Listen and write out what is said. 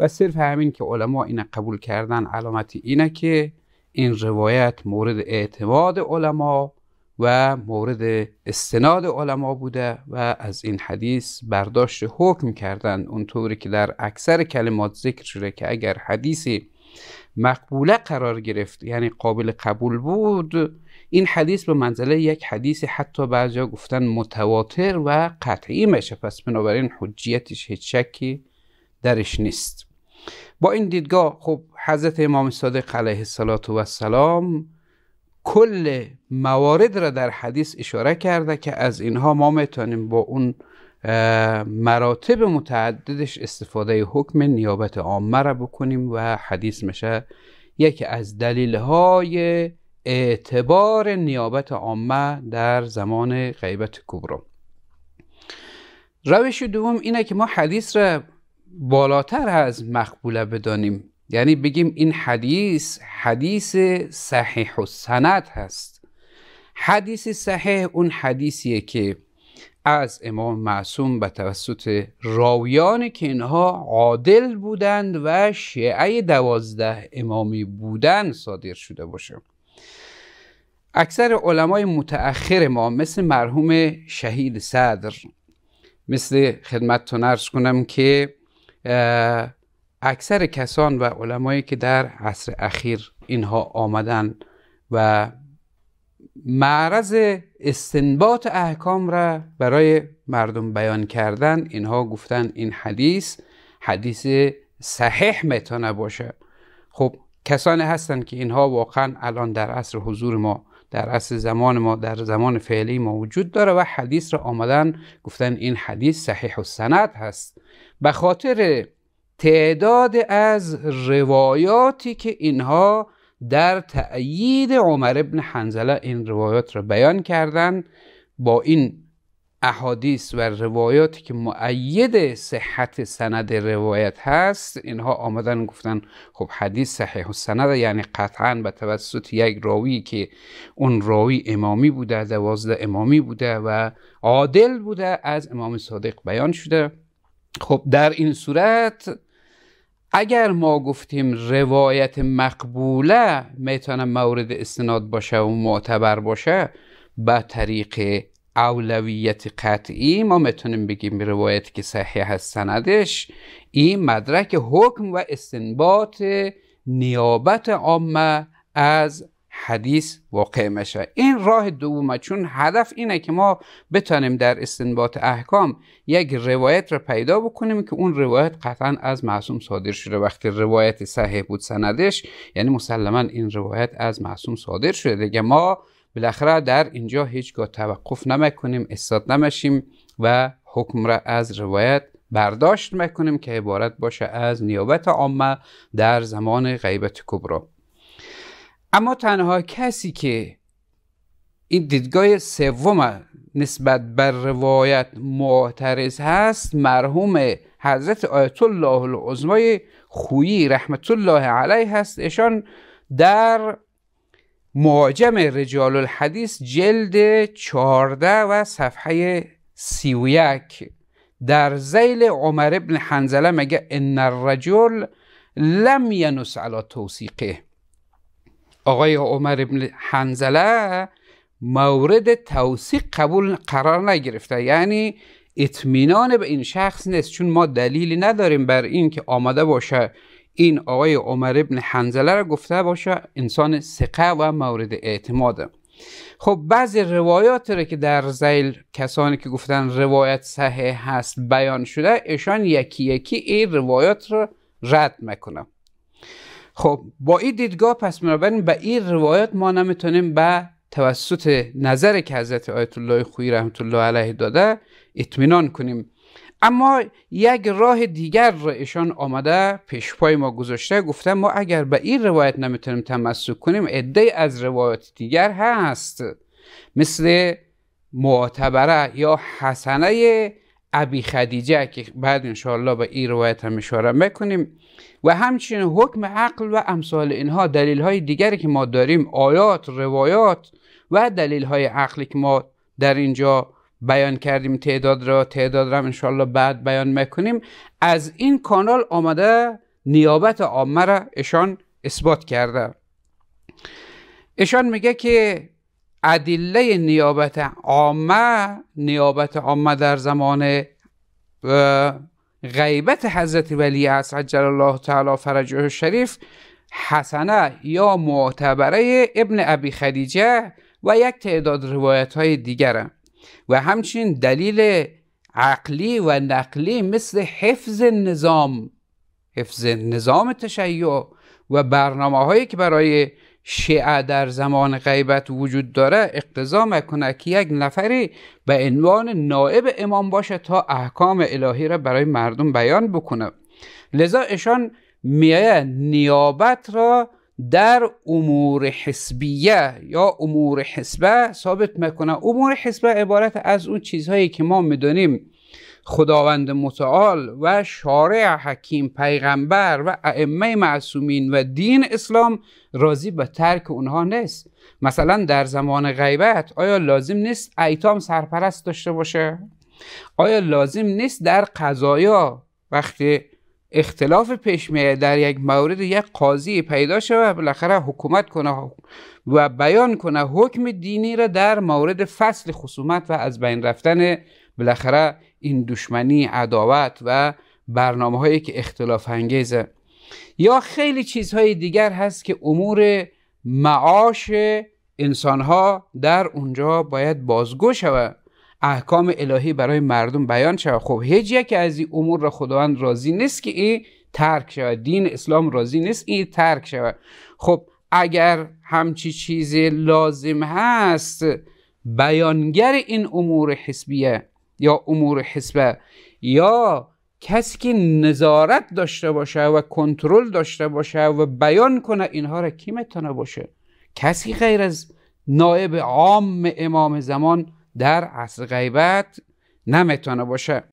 و صرف همین که علما این قبول کردن علامت اینه که این روایت مورد اعتماد علما و مورد استناد علما بوده و از این حدیث برداشت حکم کردن اونطوری که در اکثر کلمات ذکر شده که اگر حدیث مقبوله قرار گرفت یعنی قابل قبول بود این حدیث به منزله یک حدیث حتی ها گفتن متواتر و قطعی میشه پس بنابراین حجیتش هیچ شکی درش نیست با این دیدگاه خب حضرت امام صادق علیه السلام کل موارد را در حدیث اشاره کرده که از اینها ما میتونیم با اون مراتب متعددش استفاده حکم نیابت عامه را بکنیم و حدیث میشه یکی از دلیل های اعتبار نیابت عامه در زمان غیبت کبرا روش دوم اینه که ما حدیث را بالاتر از مقبوله بدانیم یعنی بگیم این حدیث حدیث صحیح و سند هست حدیث صحیح اون حدیثیه که از امام معصوم به توسط راویان که اینها عادل بودند و شیعه دوازده امامی بودند صادر شده باشه اکثر علمای متأخر ما مثل مرحوم شهید صدر مثل خدمتتون ارز کنم که اکثر کسان و علمایی که در عصر اخیر اینها آمدن و معرض استنباط احکام را برای مردم بیان کردن اینها گفتن این حدیث حدیث صحیح میتونه باشه خب کسانی هستند که اینها واقعا الان در عصر حضور ما در اصل زمان ما در زمان فعلی ما وجود داره و حدیث را آمدن گفتن این حدیث صحیح و سند هست به خاطر تعداد از روایاتی که اینها در تأیید عمر ابن حنزله این روایات را بیان کردن با این احادیث و روایاتی که معید صحت سند روایت هست اینها آمدن گفتن خب حدیث صحیح و سند یعنی قطعا به توسط یک راوی که اون راوی امامی بوده دوازده امامی بوده و عادل بوده از امام صادق بیان شده خب در این صورت اگر ما گفتیم روایت مقبوله میتونه مورد استناد باشه و معتبر باشه به طریق اولویت قطعی ما میتونیم بگیم روایت که صحیح هست سندش این مدرک حکم و استنباط نیابت عامه از حدیث واقع میشه این راه دومه چون هدف اینه که ما بتانیم در استنباط احکام یک روایت را پیدا بکنیم که اون روایت قطعا از معصوم صادر شده وقتی روایت صحیح بود سندش یعنی مسلما این روایت از معصوم صادر شده دیگه ما بالاخره در اینجا هیچگاه توقف نمیکنیم استاد نمشیم و حکم را از روایت برداشت میکنیم که عبارت باشه از نیابت عامه در زمان غیبت کبرا اما تنها کسی که این دیدگاه سوم نسبت بر روایت معترض هست مرحوم حضرت آیت الله العظمای خویی رحمت الله علیه هست ایشان در معجم رجال الحدیث جلد 14 و صفحه 31 در زیل عمر ابن حنزله مگه ان الرجل لم ینس علی توثیقه آقای عمر ابن حنزله مورد توثیق قبول قرار نگرفته یعنی اطمینان به این شخص نیست چون ما دلیلی نداریم بر این که آمده باشه این آقای عمر ابن حنزله را گفته باشه انسان ثقه و مورد اعتماده خب بعضی روایات را که در زیل کسانی که گفتن روایت صحیح هست بیان شده ایشان یکی یکی این روایات را رد میکنه خب با این دیدگاه پس بنابراین به این روایات ما نمیتونیم به توسط نظر که حضرت آیت الله خویی رحمت الله علیه داده اطمینان کنیم اما یک راه دیگر را ایشان آمده پیش پای ما گذاشته گفته ما اگر به این روایت نمیتونیم تمسک کنیم عده از روایت دیگر هست مثل معتبره یا حسنه ابی خدیجه که بعد انشاءالله به این روایت هم اشاره میکنیم و همچنین حکم عقل و امثال اینها دلیل های دیگری که ما داریم آیات روایات و دلیل های عقلی که ما در اینجا بیان کردیم تعداد را تعداد را انشالله بعد بیان میکنیم از این کانال آمده نیابت عامه را اشان اثبات کرده اشان میگه که ادله نیابت عامه نیابت عامه در زمان غیبت حضرت ولی از عجل الله تعالی فرجه شریف حسنه یا معتبره ابن ابی خدیجه و یک تعداد روایت های دیگره و همچنین دلیل عقلی و نقلی مثل حفظ نظام حفظ نظام تشیع و برنامه هایی که برای شیعه در زمان غیبت وجود داره اقتضا میکنه که یک نفری به عنوان نائب امام باشه تا احکام الهی را برای مردم بیان بکنه لذا اشان میایه نیابت را در امور حسبیه یا امور حسبه ثابت میکنه امور حسبه عبارت از اون چیزهایی که ما میدانیم خداوند متعال و شارع حکیم پیغمبر و ائمه معصومین و دین اسلام راضی به ترک اونها نیست مثلا در زمان غیبت آیا لازم نیست ایتام سرپرست داشته باشه آیا لازم نیست در قضایا وقتی اختلاف پیش میاد در یک مورد یک قاضی پیدا شود و بالاخره حکومت کنه و بیان کنه حکم دینی را در مورد فصل خصومت و از بین رفتن بالاخره این دشمنی عداوت و برنامه هایی که اختلاف انگیزه یا خیلی چیزهای دیگر هست که امور معاش انسان ها در اونجا باید بازگو شود احکام الهی برای مردم بیان شود خب هیچ یکی از این امور را خداوند راضی نیست که این ترک شود دین اسلام راضی نیست این ترک شود خب اگر همچی چیزی لازم هست بیانگر این امور حسبیه یا امور حسبه یا کسی که نظارت داشته باشه و کنترل داشته باشه و بیان کنه اینها را کی میتونه باشه کسی غیر از نایب عام امام زمان در عصر غیبت نمیتونه باشه